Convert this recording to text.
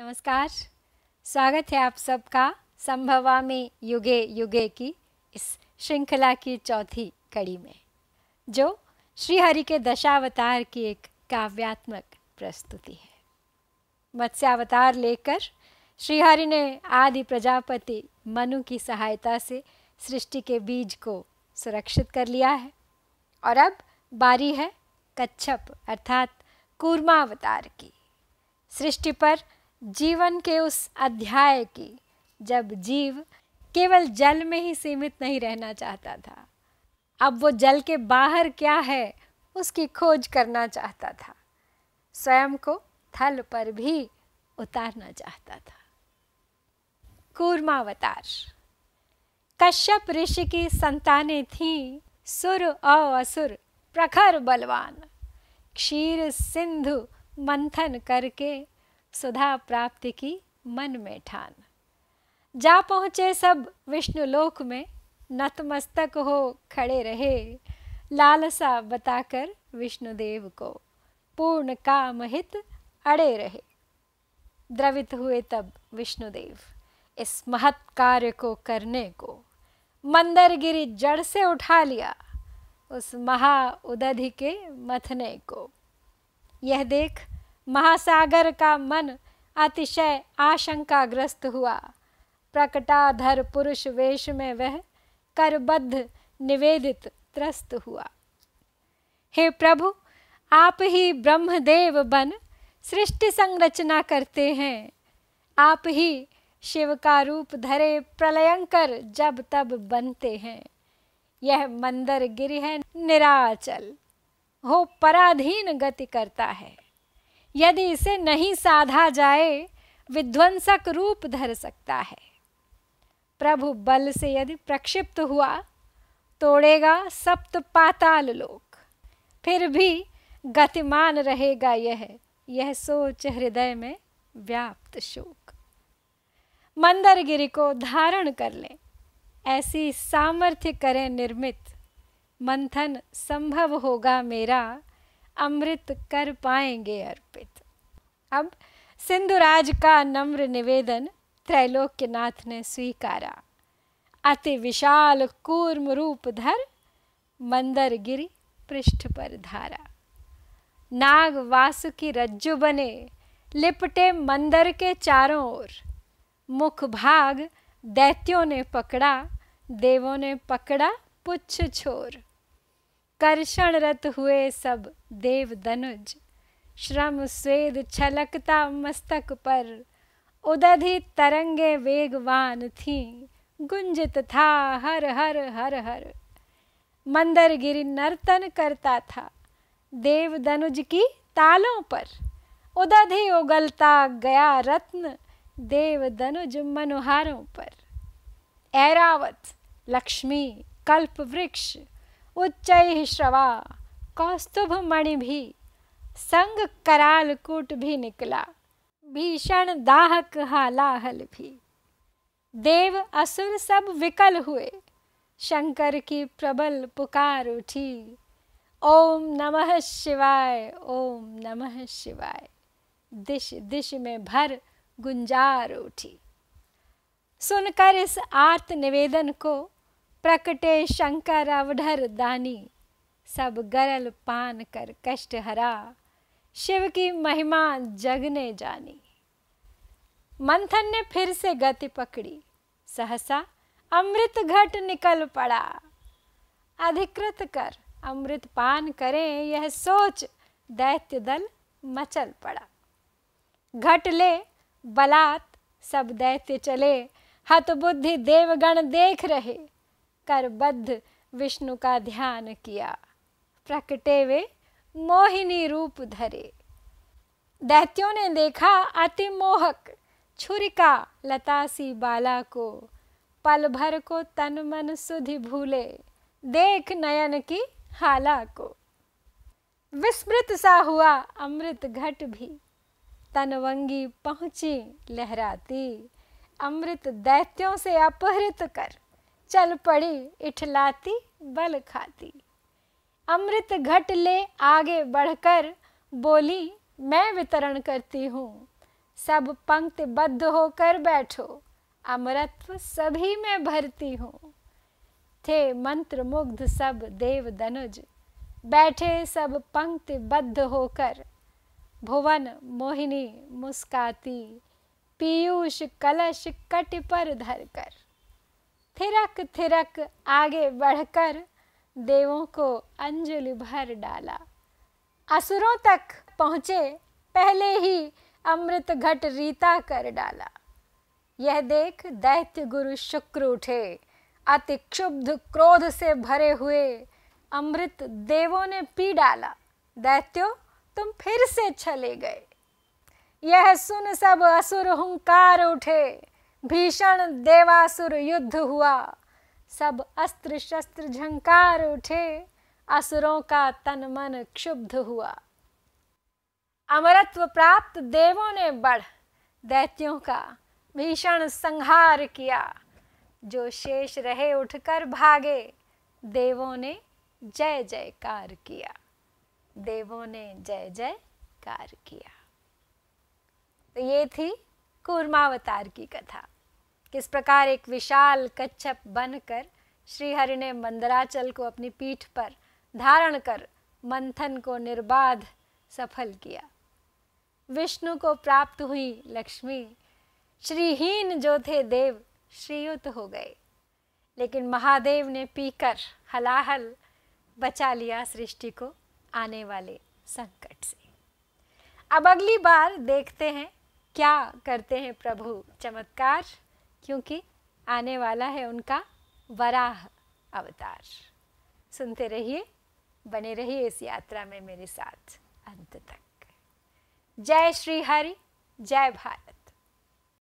नमस्कार स्वागत है आप सबका संभवा में युगे युगे की इस श्रृंखला की चौथी कड़ी में जो श्रीहरि के दशावतार की एक काव्यात्मक प्रस्तुति है मत्स्यावतार लेकर श्रीहरि ने आदि प्रजापति मनु की सहायता से सृष्टि के बीज को सुरक्षित कर लिया है और अब बारी है कच्छप अर्थात कूर्मावतार की सृष्टि पर जीवन के उस अध्याय की जब जीव केवल जल में ही सीमित नहीं रहना चाहता था अब वो जल के बाहर क्या है उसकी खोज करना चाहता था स्वयं को थल पर भी उतारना चाहता था कूर्मावतार कश्यप ऋषि की संतानें थीं सुर असुर प्रखर बलवान क्षीर सिंधु मंथन करके सुधा प्राप्ति की मन में ठान जा पहुँचे सब विष्णु लोक में नतमस्तक हो खड़े रहे लालसा बताकर विष्णुदेव को पूर्ण काम हित अड़े रहे द्रवित हुए तब विष्णुदेव इस महत् कार्य को करने को मंदरगिरी जड़ से उठा लिया उस महा उदधि के मथने को यह देख महासागर का मन अतिशय आशंकाग्रस्त हुआ प्रकटाधर पुरुष वेश में वह करबद्ध निवेदित त्रस्त हुआ हे प्रभु आप ही ब्रह्मदेव बन सृष्टि संरचना करते हैं आप ही शिव का रूप धरे प्रलयंकर जब तब बनते हैं यह मंदर गिर है निराचल हो पराधीन गति करता है यदि इसे नहीं साधा जाए विध्वंसक रूप धर सकता है प्रभु बल से यदि प्रक्षिप्त हुआ तोड़ेगा सप्त पाताल लोक फिर भी गतिमान रहेगा यह यह सोच हृदय में व्याप्त शोक मंदर गिरी को धारण कर लें ऐसी सामर्थ्य करें निर्मित मंथन संभव होगा मेरा अमृत कर पाएंगे अर्पित अब सिंधुराज का नम्र निवेदन त्रैलोक्यनाथ ने स्वीकारा अति विशाल कूर्म रूप धर मंदर गिरी पृष्ठ पर धारा नाग वासु की रज्जु बने लिपटे मंदर के चारों ओर मुख भाग दैत्यों ने पकड़ा देवों ने पकड़ा पुच्छ छोर रत हुए सब देव दनुज श्रम स्वेद छलकता मस्तक पर उदधि तरंगे वेगवान थी गुंजित था हर हर हर हर मंदर गिरी नर्तन करता था देव दनुज की तालों पर उदधि उगलता गया रत्न देव दनुज मनोहारों पर ऐरावत लक्ष्मी कल्प वृक्ष उच्च श्रवा कौस्तुभ मणि भी संग कराल कूट भी निकला भीषण दाहक हालाहल भी देव असुर सब विकल हुए शंकर की प्रबल पुकार उठी ओम नमः शिवाय ओम नमः शिवाय दिश दिश में भर गुंजार उठी सुनकर इस आर्त निवेदन को प्रकटे शंकर अवधर दानी सब गरल पान कर कष्ट हरा शिव की महिमा जगने जानी मंथन ने फिर से गति पकड़ी सहसा अमृत घट निकल पड़ा अधिकृत कर अमृत पान करें यह सोच दैत्य दल मचल पड़ा घट ले बलात् सब दैत्य चले हत बुद्धि देवगण देख रहे करबद्ध विष्णु का ध्यान किया प्रकटे वे मोहिनी रूप धरे दैत्यों ने देखा अति मोहक छुरिका लतासी बाला को पल भर को तन मन सुधि भूले देख नयन की हाला को विस्मृत सा हुआ अमृत घट भी तनवंगी पहुंची लहराती अमृत दैत्यों से अपहृत कर चल पड़ी इठलाती बल खाती अमृत घट ले आगे बढ़कर बोली मैं वितरण करती हूँ सब बद्ध होकर बैठो अमृतत्व सभी में भरती हूँ थे मंत्र मुग्ध सब देव दनुज बैठे सब बद्ध होकर भुवन मोहिनी मुस्काती पीयूष कलश कट पर धर कर थिरक थिरक आगे बढ़कर देवों को अंजलि भर डाला असुरों तक पहुँचे पहले ही अमृत घट रीता कर डाला यह देख दैत्य गुरु शुक्र उठे अति क्षुब्ध क्रोध से भरे हुए अमृत देवों ने पी डाला दैत्यो तुम फिर से चले गए यह सुन सब असुर हुंकार उठे भीषण देवासुर युद्ध हुआ सब अस्त्र शस्त्र झंकार उठे असुरों का तन मन क्षुब्ध हुआ अमरत्व प्राप्त देवों ने बढ़ दैत्यों का भीषण संहार किया जो शेष रहे उठकर भागे देवों ने जय जयकार किया देवों ने जय जयकार किया तो ये थी कूर्मावतार की कथा किस प्रकार एक विशाल कच्छप बनकर श्रीहरि ने मंदराचल को अपनी पीठ पर धारण कर मंथन को निर्बाध सफल किया विष्णु को प्राप्त हुई लक्ष्मी श्रीहीन जो थे देव श्रीयुत हो गए लेकिन महादेव ने पीकर हलाहल बचा लिया सृष्टि को आने वाले संकट से अब अगली बार देखते हैं क्या करते हैं प्रभु चमत्कार क्योंकि आने वाला है उनका वराह अवतार सुनते रहिए बने रहिए इस यात्रा में मेरे साथ अंत तक जय श्री हरि जय भारत